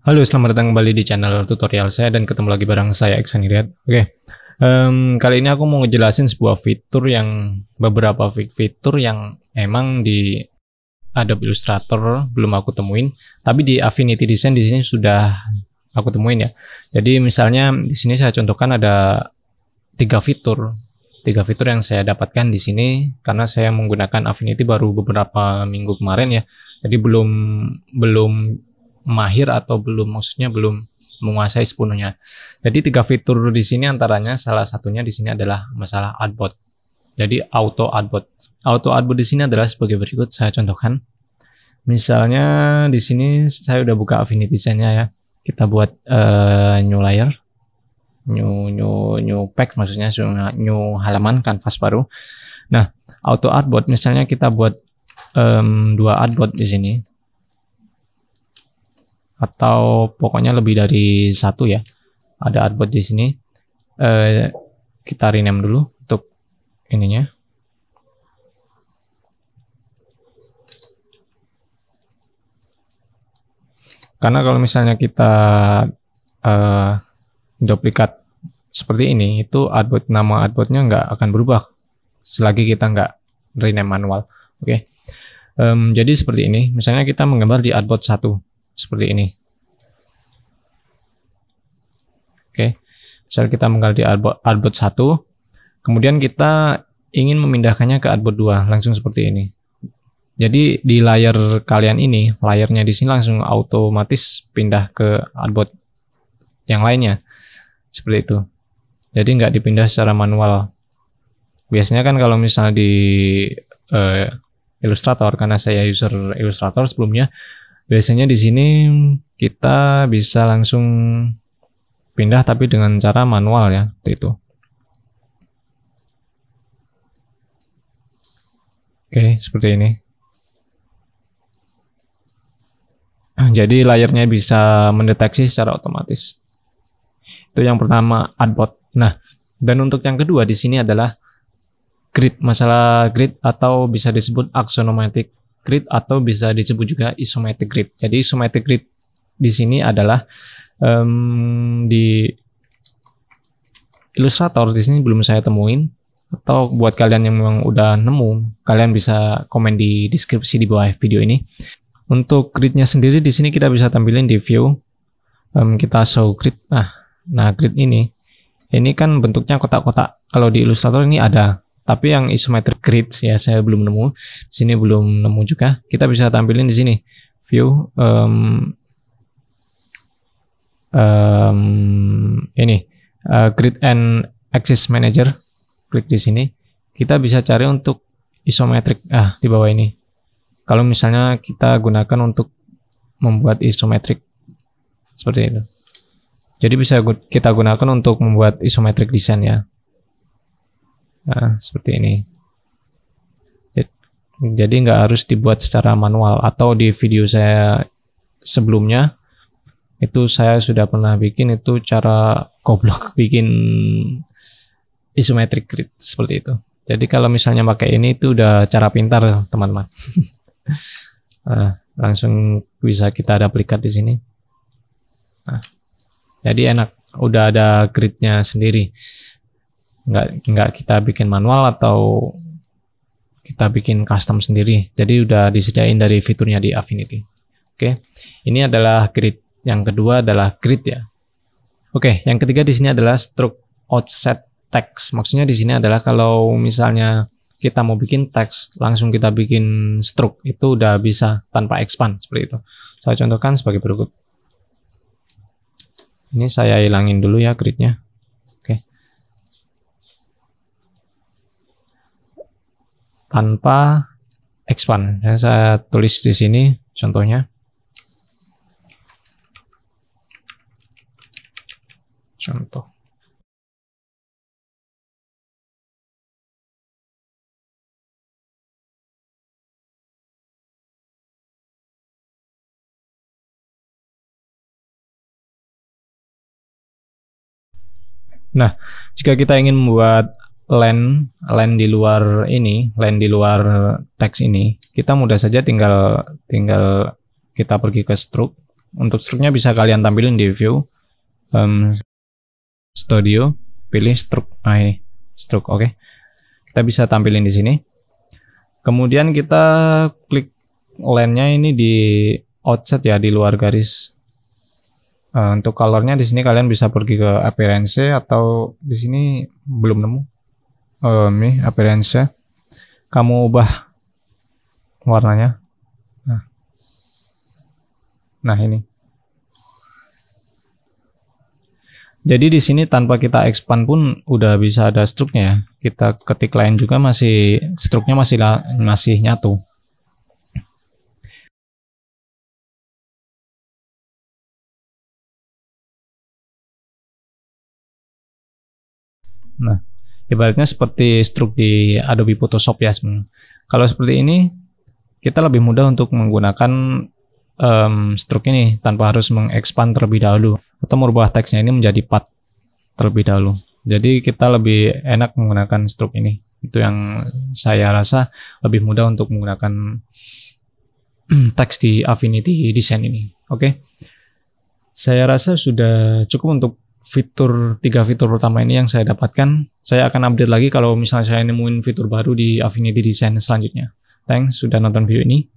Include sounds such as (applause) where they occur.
Halo, selamat datang kembali di channel tutorial saya dan ketemu lagi bareng saya Eksan Hidayat. Oke, um, kali ini aku mau ngejelasin sebuah fitur yang beberapa fitur yang emang di Adobe Illustrator belum aku temuin, tapi di Affinity Design di sini sudah aku temuin ya. Jadi misalnya di sini saya contohkan ada tiga fitur, tiga fitur yang saya dapatkan di sini karena saya menggunakan Affinity baru beberapa minggu kemarin ya. Jadi belum belum mahir atau belum maksudnya belum menguasai sepenuhnya. Jadi tiga fitur di sini antaranya salah satunya di sini adalah masalah adbot. Jadi auto adbot. Auto adbot di sini adalah sebagai berikut saya contohkan. Misalnya di sini saya udah buka Affinity Chain-nya ya. Kita buat uh, new layer, new new new pack maksudnya new halaman kanvas baru. Nah, auto adbot misalnya kita buat um, dua adbot di sini atau pokoknya lebih dari satu ya. Ada artboard di sini. Eh, kita rename dulu untuk ininya. Karena kalau misalnya kita eh, duplikat seperti ini, itu artboard nama artboardnya nggak akan berubah selagi kita nggak rename manual. Oke. Okay. Um, jadi seperti ini, misalnya kita menggambar di artboard 1 seperti ini. Oke, misal kita menggali di artboard, satu, 1, kemudian kita ingin memindahkannya ke artboard 2, langsung seperti ini. Jadi di layar kalian ini, layarnya di sini langsung otomatis pindah ke artboard yang lainnya. Seperti itu. Jadi nggak dipindah secara manual. Biasanya kan kalau misalnya di uh, Illustrator, karena saya user Illustrator sebelumnya, Biasanya di sini kita bisa langsung pindah tapi dengan cara manual ya, itu. Oke, seperti ini. Jadi layarnya bisa mendeteksi secara otomatis. Itu yang pertama, adbot. Nah, dan untuk yang kedua di sini adalah grid, masalah grid atau bisa disebut axonomatic grid atau bisa disebut juga isometric grid. Jadi isometric grid di sini adalah um, di Illustrator di sini belum saya temuin atau buat kalian yang memang udah nemu, kalian bisa komen di deskripsi di bawah video ini. Untuk gridnya sendiri di sini kita bisa tampilin di view. Um, kita show grid. Nah, nah grid ini ini kan bentuknya kotak-kotak. Kalau di Illustrator ini ada tapi yang isometric grids ya saya belum nemu sini belum nemu juga kita bisa tampilin di sini view um, um, ini uh, grid and axis manager klik di sini kita bisa cari untuk isometric ah di bawah ini kalau misalnya kita gunakan untuk membuat isometric seperti itu jadi bisa kita gunakan untuk membuat isometric design ya nah, seperti ini jadi nggak harus dibuat secara manual atau di video saya sebelumnya itu saya sudah pernah bikin itu cara goblok (laughs) bikin isometric grid seperti itu jadi kalau misalnya pakai ini itu udah cara pintar teman-teman nah, (laughs) langsung bisa kita ada aplikat di sini nah, jadi enak udah ada gridnya sendiri nggak nggak kita bikin manual atau kita bikin custom sendiri. Jadi udah disediain dari fiturnya di Affinity. Oke, ini adalah grid. Yang kedua adalah grid ya. Oke, yang ketiga di sini adalah stroke offset text. Maksudnya di sini adalah kalau misalnya kita mau bikin teks, langsung kita bikin stroke itu udah bisa tanpa expand seperti itu. Saya contohkan sebagai berikut. Ini saya hilangin dulu ya gridnya. tanpa expand. Ya, saya tulis di sini contohnya. Contoh. Nah, jika kita ingin membuat land land di luar ini, land di luar teks ini, kita mudah saja tinggal tinggal kita pergi ke struk. Untuk struknya bisa kalian tampilin di view um, studio, pilih struk, ah ini, Oke. Okay. Kita bisa tampilin di sini. Kemudian kita klik land ini di outset ya, di luar garis Uh, untuk colornya di sini kalian bisa pergi ke appearance atau di sini belum nemu uh, ini appearance-nya. Kamu ubah warnanya. Nah, nah ini. Jadi di sini tanpa kita expand pun udah bisa ada struknya ya. Kita ketik lain juga masih struknya masih masih nyatu. Nah, ibaratnya seperti struk di Adobe Photoshop ya sebenarnya. Kalau seperti ini kita lebih mudah untuk menggunakan um, struk ini tanpa harus mengekspand terlebih dahulu atau merubah teksnya ini menjadi part terlebih dahulu. Jadi kita lebih enak menggunakan struk ini. Itu yang saya rasa lebih mudah untuk menggunakan (clears throat) teks di Affinity Design ini. Oke. Okay? Saya rasa sudah cukup untuk fitur tiga fitur pertama ini yang saya dapatkan. Saya akan update lagi kalau misalnya saya nemuin fitur baru di Affinity Design selanjutnya. Thanks sudah nonton video ini.